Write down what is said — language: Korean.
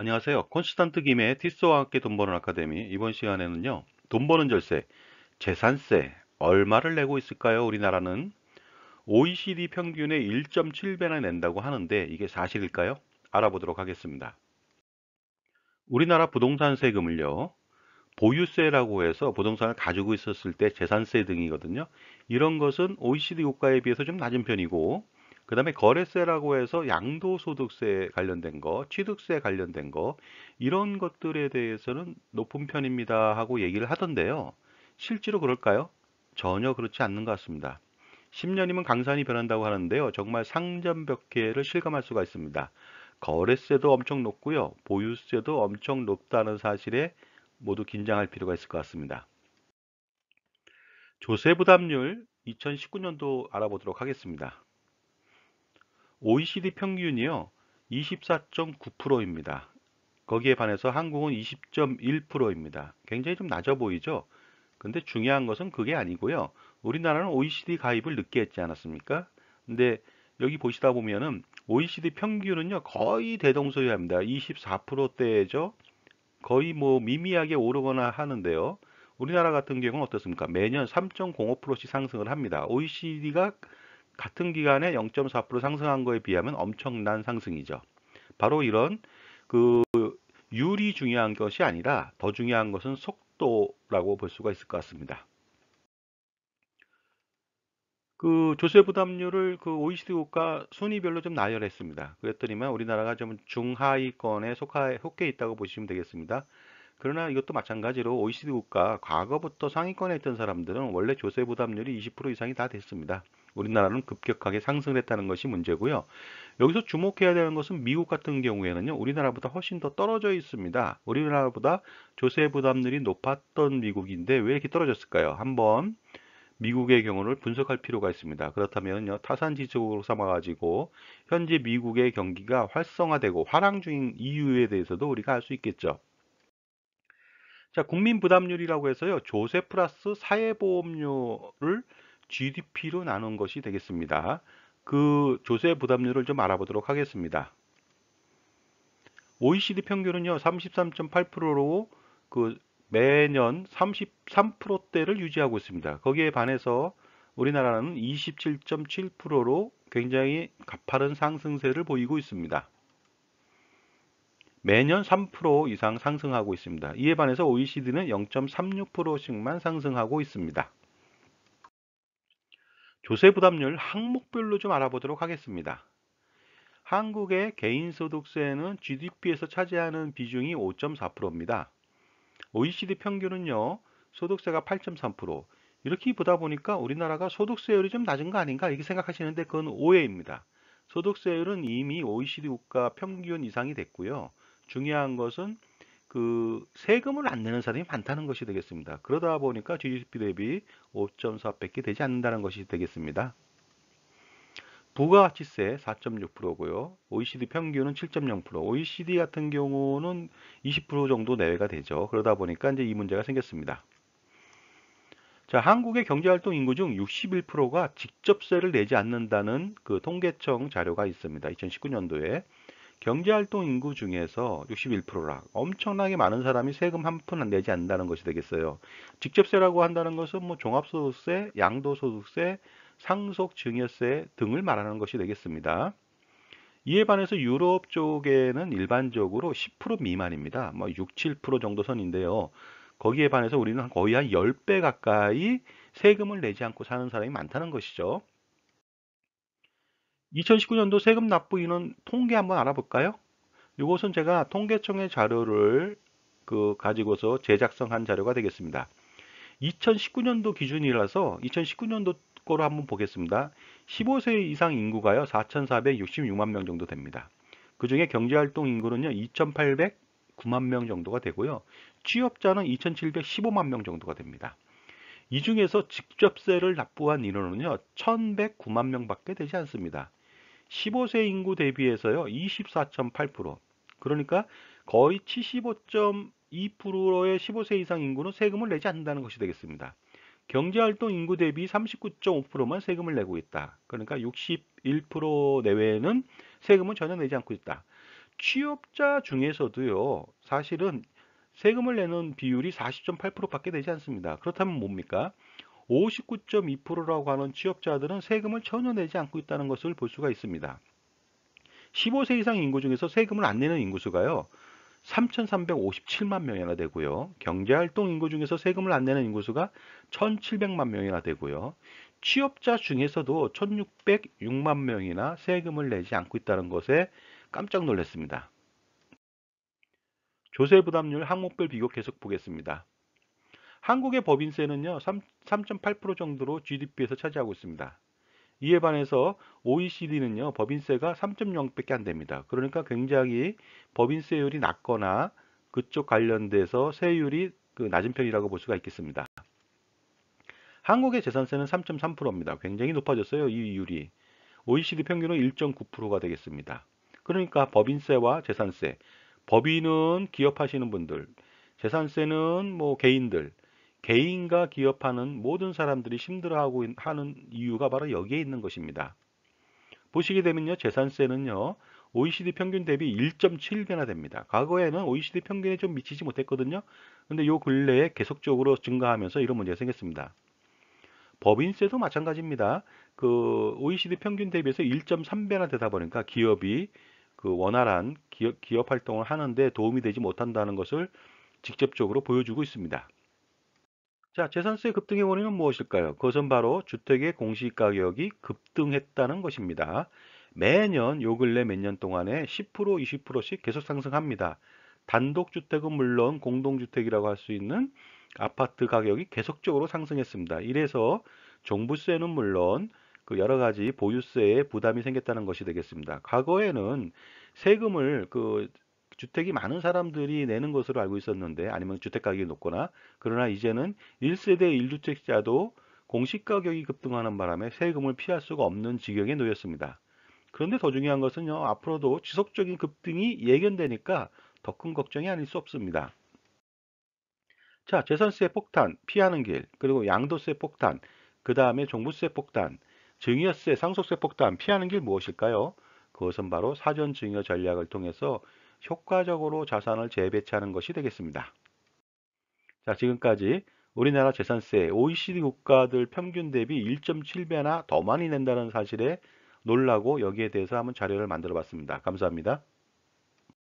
안녕하세요. 콘스탄트 김의 티스와 함께 돈 버는 아카데미 이번 시간에는요. 돈 버는 절세, 재산세 얼마를 내고 있을까요? 우리나라는 OECD 평균의 1.7배나 낸다고 하는데 이게 사실일까요? 알아보도록 하겠습니다. 우리나라 부동산 세금을요. 보유세라고 해서 부동산을 가지고 있었을 때 재산세 등이거든요. 이런 것은 OECD 국가에 비해서 좀 낮은 편이고 그 다음에 거래세라고 해서 양도소득세 관련된 거, 취득세 관련된 거 이런 것들에 대해서는 높은 편입니다 하고 얘기를 하던데요. 실제로 그럴까요? 전혀 그렇지 않는 것 같습니다. 10년이면 강산이 변한다고 하는데요. 정말 상전벽해를 실감할 수가 있습니다. 거래세도 엄청 높고요. 보유세도 엄청 높다는 사실에 모두 긴장할 필요가 있을 것 같습니다. 조세 부담률 2019년도 알아보도록 하겠습니다. OECD 평균이요. 24.9%입니다. 거기에 반해서 한국은 20.1%입니다. 굉장히 좀 낮아 보이죠? 근데 중요한 것은 그게 아니고요. 우리나라는 OECD 가입을 늦게 했지 않았습니까? 근데 여기 보시다 보면은 OECD 평균은요. 거의 대동소이합니다. 24%대죠. 거의 뭐 미미하게 오르거나 하는데요. 우리나라 같은 경우는 어떻습니까? 매년 3.05%씩 상승을 합니다. OECD가 같은 기간에 0.4% 상승한 거에 비하면 엄청난 상승이죠. 바로 이런 그 율이 중요한 것이 아니라 더 중요한 것은 속도라고 볼 수가 있을 것 같습니다. 그 조세 부담률을 그 OECD 국가 순위별로 좀 나열했습니다. 그랬더니만 우리나라가 좀 중하위권에 속 속해 있다고 보시면 되겠습니다. 그러나 이것도 마찬가지로 OECD 국가 과거부터 상위권에 있던 사람들은 원래 조세 부담률이 20% 이상이 다 됐습니다. 우리나라는 급격하게 상승했다는 것이 문제고요. 여기서 주목해야 되는 것은 미국 같은 경우에는요. 우리나라보다 훨씬 더 떨어져 있습니다. 우리나라보다 조세 부담률이 높았던 미국인데 왜 이렇게 떨어졌을까요? 한번 미국의 경우를 분석할 필요가 있습니다. 그렇다면요. 타산 지적으로 삼아 가지고 현재 미국의 경기가 활성화되고 화랑 중인 이유에 대해서도 우리가 알 수 있겠죠. 자, 국민 부담률이라고 해서요. 조세 플러스 사회보험료를 GDP로 나눈 것이 되겠습니다. 그 조세 부담률을 좀 알아보도록 하겠습니다. OECD 평균은요, 33.8%로 그 매년 33%대를 유지하고 있습니다. 거기에 반해서 우리나라는 27.7%로 굉장히 가파른 상승세를 보이고 있습니다. 매년 3% 이상 상승하고 있습니다. 이에 반해서 OECD는 0.36%씩만 상승하고 있습니다. 조세 부담률 항목별로 좀 알아보도록 하겠습니다. 한국의 개인소득세는 GDP에서 차지하는 비중이 5.4%입니다. OECD 평균은요, 소득세가 8.3%. 이렇게 보다 보니까 우리나라가 소득세율이 좀 낮은 거 아닌가 이렇게 생각하시는데 그건 오해입니다. 소득세율은 이미 OECD 국가 평균 이상이 됐고요. 중요한 것은 그 세금을 안 내는 사람이 많다는 것이 되겠습니다. 그러다 보니까 GDP 대비 5 4배기 되지 않는다는 것이 되겠습니다. 부가가치세 4.6%고요. OECD 평균은 7.0%. OECD 같은 경우는 20% 정도 내외가 되죠. 그러다 보니까 이제 이 문제가 생겼습니다. 자, 한국의 경제활동 인구 중 61%가 직접세를 내지 않는다는 그 통계청 자료가 있습니다. 2019년도에. 경제활동 인구 중에서 61%라 엄청나게 많은 사람이 세금 한 푼 내지 않는다는 것이 되겠어요. 직접세라고 한다는 것은 뭐 종합소득세, 양도소득세, 상속증여세 등을 말하는 것이 되겠습니다. 이에 반해서 유럽 쪽에는 일반적으로 10% 미만입니다. 뭐 6, 7% 정도 선인데요. 거기에 반해서 우리는 거의 한 10배 가까이 세금을 내지 않고 사는 사람이 많다는 것이죠. 2019년도 세금 납부 인원 통계 한번 알아볼까요? 이것은 제가 통계청의 자료를 그 가지고서 제작성한 자료가 되겠습니다. 2019년도 기준이라서 2019년도 거로 한번 보겠습니다. 15세 이상 인구가요 4,466만 명 정도 됩니다. 그 중에 경제활동 인구는요 2,809만 명 정도가 되고요. 취업자는 2,715만 명 정도가 됩니다. 이 중에서 직접세를 납부한 인원은요 1,109만 명밖에 되지 않습니다. 15세 인구 대비해서요. 24.8%. 그러니까 거의 75.2%의 15세 이상 인구는 세금을 내지 않는다는 것이 되겠습니다. 경제활동 인구 대비 39.5%만 세금을 내고 있다. 그러니까 61% 내외에는 세금은 전혀 내지 않고 있다. 취업자 중에서도요. 사실은 세금을 내는 비율이 40.8% 밖에 되지 않습니다. 그렇다면 뭡니까? 59.2%라고 하는 취업자들은 세금을 전혀 내지 않고 있다는 것을 볼 수가 있습니다. 15세 이상 인구 중에서 세금을 안 내는 인구수가요. 3,357만 명이나 되고요. 경제활동 인구 중에서 세금을 안 내는 인구수가 1,700만 명이나 되고요. 취업자 중에서도 1,606만 명이나 세금을 내지 않고 있다는 것에 깜짝 놀랐습니다. 조세 부담률 항목별 비교 계속 보겠습니다. 한국의 법인세는요 3.8% 정도로 GDP에서 차지하고 있습니다. 이에 반해서 OECD는요 법인세가 3.0밖에 안 됩니다. 그러니까 굉장히 법인세율이 낮거나 그쪽 관련돼서 세율이 그 낮은 편이라고 볼 수가 있겠습니다. 한국의 재산세는 3.3%입니다. 굉장히 높아졌어요. 이 이율이. OECD 평균은 1.9%가 되겠습니다. 그러니까 법인세와 재산세. 법인은 기업하시는 분들, 재산세는 뭐 개인들, 개인과 기업하는 모든 사람들이 힘들어하고 하는 이유가 바로 여기에 있는 것입니다. 보시게 되면요. 재산세는요. OECD 평균 대비 1.7배나 됩니다. 과거에는 OECD 평균에 좀 미치지 못했거든요. 근데 요 근래에 계속적으로 증가하면서 이런 문제가 생겼습니다. 법인세도 마찬가지입니다. 그 OECD 평균 대비해서 1.3배나 되다 보니까 기업이 그 원활한 기업, 기업 활동을 하는데 도움이 되지 못한다는 것을 직접적으로 보여주고 있습니다. 자, 재산세 급등의 원인은 무엇일까요? 그것은 바로 주택의 공시가격이 급등했다는 것입니다. 매년 요 근래 몇 년 동안에 10% 20%씩 계속 상승합니다. 단독주택은 물론 공동주택이라고 할 수 있는 아파트 가격이 계속적으로 상승했습니다. 이래서 종부세는 물론 그 여러 가지 보유세에 부담이 생겼다는 것이 되겠습니다. 과거에는 세금을 그 주택이 많은 사람들이 내는 것으로 알고 있었는데 아니면 주택 가격이 높거나 그러나 이제는 1세대 1주택자도 공시 가격이 급등하는 바람에 세금을 피할 수가 없는 지경에 놓였습니다. 그런데 더 중요한 것은요. 앞으로도 지속적인 급등이 예견되니까 더 큰 걱정이 아닐 수 없습니다. 자, 재산세 폭탄 피하는 길, 그리고 양도세 폭탄, 그 다음에 종부세 폭탄, 증여세, 상속세 폭탄 피하는 길 무엇일까요? 그것은 바로 사전 증여 전략을 통해서 효과적으로 자산을 재배치하는 것이 되겠습니다. 자, 지금까지 우리나라 재산세 OECD 국가들 평균 대비 1.7배나 더 많이 낸다는 사실에 놀라고 여기에 대해서 한번 자료를 만들어 봤습니다. 감사합니다.